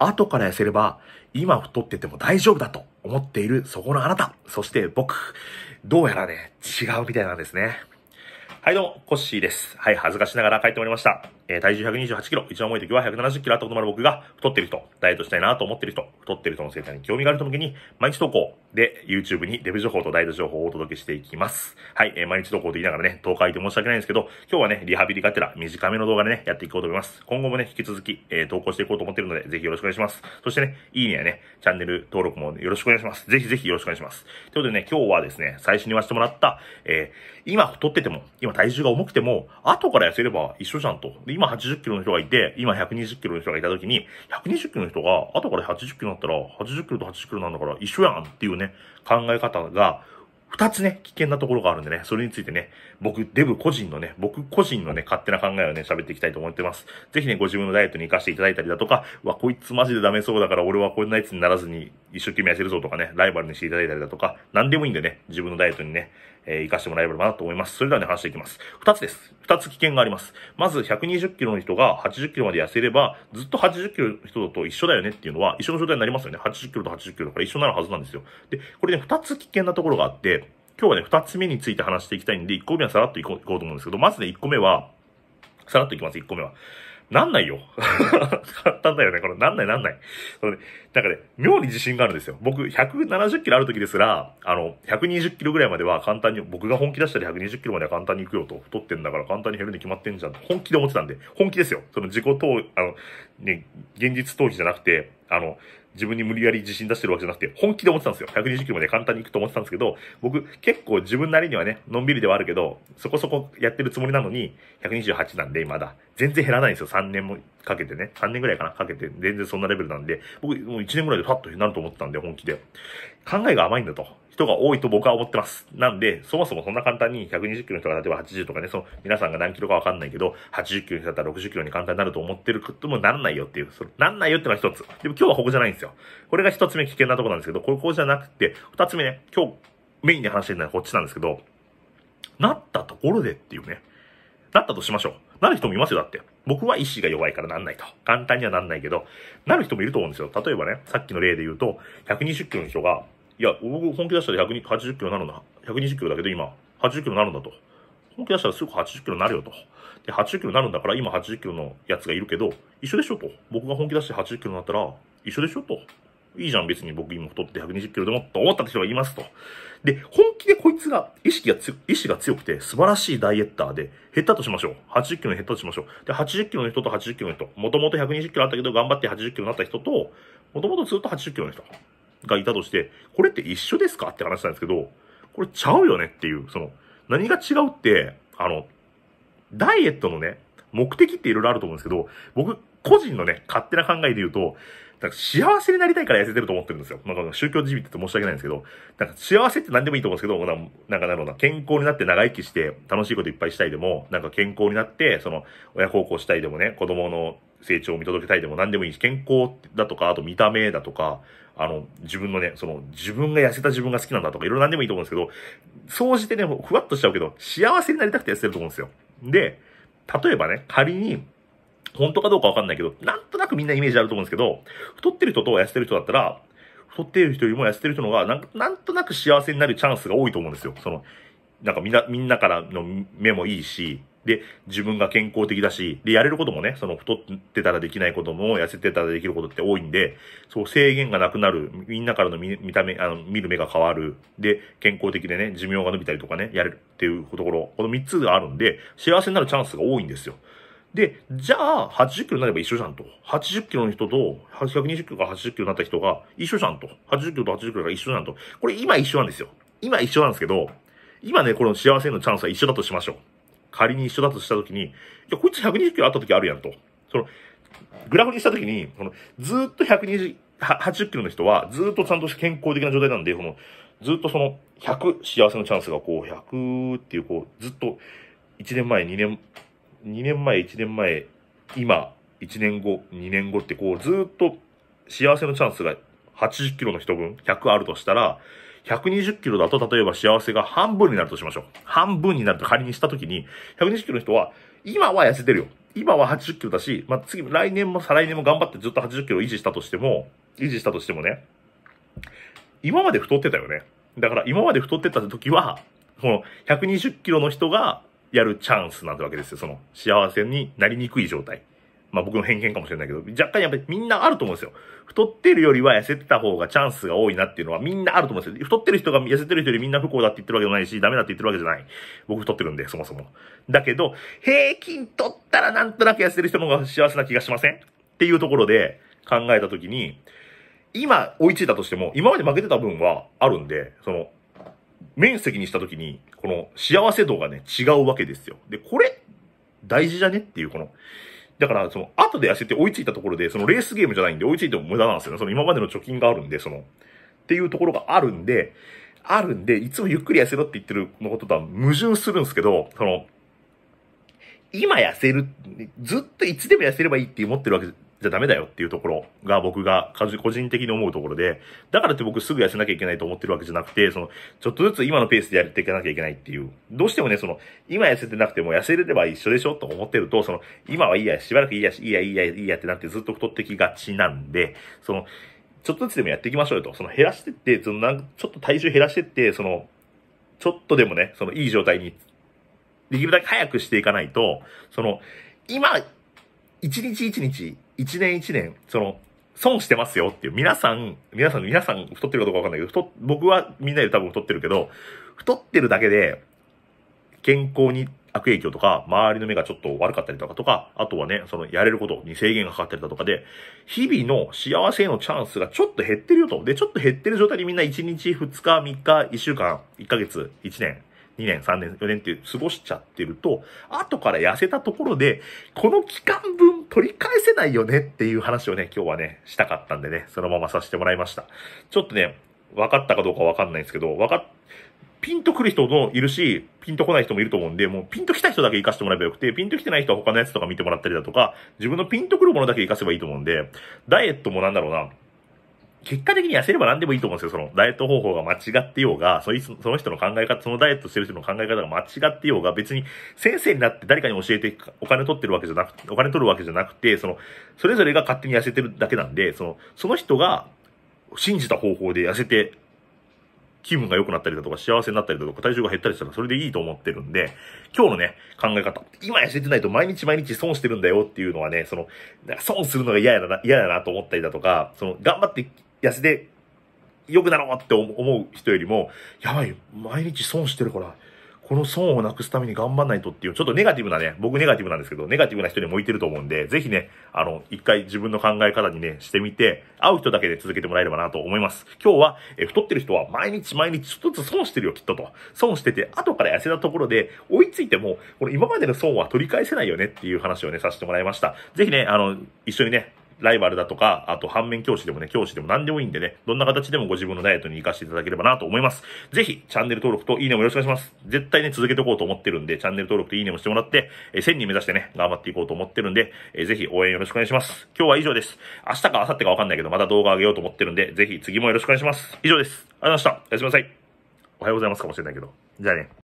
後から痩せれば、今太ってても大丈夫だと思っているそこのあなた、そして僕、どうやらね、違うみたいなんですね。はい、どうも、コッシーです。はい、恥ずかしながら書いておりました。え体重128キロ、一番重い時は170キロあったこともある僕が、太ってる人、ダイエットしたいなと思ってる人、太ってる人の生態に興味がある人向けに、毎日投稿で YouTube にデブ情報とダイエット情報をお届けしていきます。はい、えー、毎日投稿と言いながらね、投稿相手申し訳ないんですけど、今日はね、リハビリがてら短めの動画でね、やっていこうと思います。今後もね、引き続き、えー、投稿していこうと思ってるので、ぜひよろしくお願いします。そしてね、いいねやね、チャンネル登録もよろしくお願いします。ぜひぜひよろしくお願いします。ということでね、今日はですね、最初に言わせてもらった、えー、今太ってても、今体重が重くても、後から痩せれば一緒じゃんと。で今80キロの人がいて、今120キロの人がいた時に、120キロの人が後から80キロになったら、80キロと80キロなんだから一緒やんっていうね、考え方が二つね、危険なところがあるんでね、それについてね、僕、デブ個人のね、僕個人のね、勝手な考えをね、喋っていきたいと思ってます。ぜひね、ご自分のダイエットに活かしていただいたりだとか、わ、こいつマジでダメそうだから俺はこんなやつにならずに一生懸命痩せるぞとかね、ライバルにしていただいたりだとか、何でもいいんでね、自分のダイエットにね、えー、活かしてもらえればなと思います。それではね、話していきます。二つです。二つ危険があります。まず、120キロの人が80キロまで痩せれば、ずっと80キロの人と一緒だよねっていうのは、一緒の状態になりますよね。80キロと80キロだから一緒になるはずなんですよ。で、これね、二つ危険なところがあって、今日はね、二つ目について話していきたいんで、一個目はさらっといこうと思うんですけど、まずね、一個目は、さらっといきます、一個目は。なんないよ。簡単だよね。これ、なんないなんない。そのね、なんかね、妙に自信があるんですよ。僕、170キロある時ですら、あの、120キロぐらいまでは簡単に、僕が本気出したら120キロまでは簡単に行くよと、太ってんだから簡単に減るに決まってんじゃん本気で思ってたんで、本気ですよ。その自己投、あの、ね、現実逃避じゃなくて、あの、自分に無理やり自信出してるわけじゃなくて、本気で思ってたんですよ。120キロまで簡単に行くと思ってたんですけど、僕結構自分なりにはね、のんびりではあるけど、そこそこやってるつもりなのに、128なんで、まだ。全然減らないんですよ。3年もかけてね。3年ぐらいかなかけて、全然そんなレベルなんで、僕もう1年ぐらいでパッとなると思ってたんで、本気で。考えが甘いんだと。人が多いと僕は思ってます。なんで、そもそもそんな簡単に120キロの人が例えば80とかね、その皆さんが何キロかわかんないけど、80キロの人だったら60キロに簡単になると思ってることもなんないよっていう、そのなんないよってのは一つ。でも今日はここじゃないんですよ。これが一つ目危険なとこなんですけど、ここじゃなくて、二つ目ね、今日メインで話してるのはこっちなんですけど、なったところでっていうね。なったとしましょう。なる人もいますよ、だって。僕は意志が弱いからなんないと。簡単にはなんないけど、なる人もいると思うんですよ。例えばね、さっきの例で言うと、120キロの人が、いや、僕本気出したら180キロになるんだ。120キロだけど今、80キロになるんだと。本気出したらすぐ80キロになるよと。で、80キロになるんだから今80キロのやつがいるけど、一緒でしょと。僕が本気出して80キロになったら、一緒でしょと。いいじゃん、別に僕今太って120キロでも、と思った人がいますと。で、本気でこいつが、意識が意識が強くて、素晴らしいダイエッターで、減ったとしましょう。80キロに減ったとしましょう。で、80キロの人と80キロの人、もともと120キロあったけど、頑張って80キロになった人と、もともとずっと80キロの人。がいたとして、これって一緒ですかって話なんですけど、これちゃうよねっていう、その、何が違うって、あの、ダイエットのね、目的っていろいろあると思うんですけど、僕、個人のね、勝手な考えで言うと、なんか幸せになりたいから痩せてると思ってるんですよ。なんか宗教じみって申し訳ないんですけど、なんか幸せって何でもいいと思うんですけど、なんかなるほど健康になって長生きして楽しいこといっぱいしたいでも、なんか健康になって、その親孝行したいでもね、子供の成長を見届けたいでも何でもいいし、健康だとか、あと見た目だとか、あの、自分のね、その、自分が痩せた自分が好きなんだとか、いろいろ何でもいいと思うんですけど、そうしてね、ふわっとしちゃうけど、幸せになりたくて痩せてると思うんですよ。で、例えばね、仮に、本当かどうかわかんないけど、なんとなくみんなイメージあると思うんですけど、太ってる人と痩せてる人だったら、太ってる人よりも痩せてる人の方がなん、なんとなく幸せになるチャンスが多いと思うんですよ。その、なんかみんな、みんなからの目もいいし、で、自分が健康的だし、で、やれることもね、その太ってたらできないことも、痩せてたらできることって多いんで、そう制限がなくなる、みんなからの見た目、あの、見る目が変わる、で、健康的でね、寿命が伸びたりとかね、やれるっていうところ、この3つがあるんで、幸せになるチャンスが多いんですよ。で、じゃあ、80キロになれば一緒じゃんと。80キロの人と、120キロか80キロになった人が一緒じゃんと。80キロと80キロが一緒じゃんと。これ今一緒なんですよ。今一緒なんですけど、今ね、この幸せのチャンスは一緒だとしましょう。仮に一緒だとしたときに、いや、こいつ120キロあった時あるやんと。その、グラフにしたときに、この、ずっと120、80キロの人は、ずっとちゃんと健康的な状態なんで、この、ずっとその、100幸せのチャンスがこう、100っていう、こう、ずっと、1年前、2年、2年前、1年前、今、1年後、2年後ってこう、ずっと幸せのチャンスが80キロの人分100あるとしたら、120キロだと、例えば幸せが半分になるとしましょう。半分になると仮にしたときに、120キロの人は、今は痩せてるよ。今は80キロだし、まあ、次、来年も再来年も頑張ってずっと80キロ維持したとしても、維持したとしてもね、今まで太ってたよね。だから今まで太ってた時は、この120キロの人がやるチャンスなんてわけですよ。その幸せになりにくい状態。まあ僕の偏見かもしれないけど、若干やっぱりみんなあると思うんですよ。太ってるよりは痩せてた方がチャンスが多いなっていうのはみんなあると思うんですよ。太ってる人が痩せてる人よりみんな不幸だって言ってるわけじゃないし、ダメだって言ってるわけじゃない。僕太ってるんで、そもそも。だけど、平均取ったらなんとなく痩せてる人の方が幸せな気がしませんっていうところで考えたときに、今追いついたとしても、今まで負けてた分はあるんで、その、面積にしたときに、この幸せ度がね、違うわけですよ。で、これ、大事じゃねっていう、この、だから、その、後で痩せて追いついたところで、そのレースゲームじゃないんで追いついても無駄なんですよね。その今までの貯金があるんで、その、っていうところがあるんで、あるんで、いつもゆっくり痩せろって言ってるのこととは矛盾するんですけど、その、今痩せる、ずっといつでも痩せればいいって思ってるわけじゃダメだよっていうところが僕が個人的に思うところで、だからって僕すぐ痩せなきゃいけないと思ってるわけじゃなくて、その、ちょっとずつ今のペースでやっていかなきゃいけないっていう、どうしてもね、その、今痩せてなくても痩せれれば一緒でしょと思ってると、その、今はいいや、しばらくいいや、いいや、いいや、いいやってなってずっと太ってきがちなんで、その、ちょっとずつでもやっていきましょうよと。その減らしてって、そのなんちょっと体重減らしてって、その、ちょっとでもね、そのいい状態に、できるだけ早くしていかないと、その、今、一日一日一年一年、その、損してますよっていう、皆さん、皆さん、皆さん太ってるかどうかわかんないけど、太、僕はみんなで多分太ってるけど、太ってるだけで、健康に悪影響とか、周りの目がちょっと悪かったりとかとか、あとはね、そのやれることに制限がかかったりだとかで、日々の幸せへのチャンスがちょっと減ってるよと。で、ちょっと減ってる状態でみんな1日、2日、3日、1週間、1ヶ月、1年、2年、3年、4年って過ごしちゃってると、後から痩せたところで、この期間分取り返せないよねっていう話をね、今日はね、したかったんでね、そのままさせてもらいました。ちょっとね、分かったかどうか分かんないんですけど、分かっ、ピンとくる人もいるし、ピンとこない人もいると思うんで、もうピンと来た人だけ行かしてもらえばよくて、ピンと来てない人は他のやつとか見てもらったりだとか、自分のピンとくるものだけ行かせばいいと思うんで、ダイエットもなんだろうな、結果的に痩せれば何でもいいと思うんですよ。その、ダイエット方法が間違ってようが、その人の考え方、そのダイエットしてる人の考え方が間違ってようが、別に先生になって誰かに教えてお金取ってるわけじゃなくて、お金取るわけじゃなくて、その、それぞれが勝手に痩せてるだけなんで、その、その人が信じた方法で痩せて、気分が良くなったりだとか、幸せになったりだとか、体重が減ったりしたらそれでいいと思ってるんで、今日のね、考え方。今痩せてないと毎日毎日損してるんだよっていうのはね、その、損するのが嫌やな、嫌だなと思ったりだとか、その、頑張って痩せて良くなろうって思う人よりも、やばい、毎日損してるから、この損をなくすために頑張んないとっていう、ちょっとネガティブなね、僕ネガティブなんですけど、ネガティブな人に向いてると思うんで、ぜひね、あの、一回自分の考え方にね、してみて、会う人だけで続けてもらえればなと思います。今日は、え太ってる人は毎日毎日ちょっとずつ損してるよ、きっとと。損してて、後から痩せたところで、追いついても、この今までの損は取り返せないよねっていう話をね、させてもらいました。ぜひね、あの、一緒にね、ライバルだとか、あと反面教師でもね、教師でも何でもいいんでね、どんな形でもご自分のダイエットに活かしていただければなと思います。ぜひ、チャンネル登録といいねもよろしくお願いします。絶対ね、続けておこうと思ってるんで、チャンネル登録といいねもしてもらって、えー、1000人目指してね、頑張っていこうと思ってるんで、えー、ぜひ応援よろしくお願いします。今日は以上です。明日か明後日かわかんないけど、また動画あげようと思ってるんで、ぜひ次もよろしくお願いします。以上です。ありがとうございました。おやすみなさい。おはようございますかもしれないけど。じゃあね。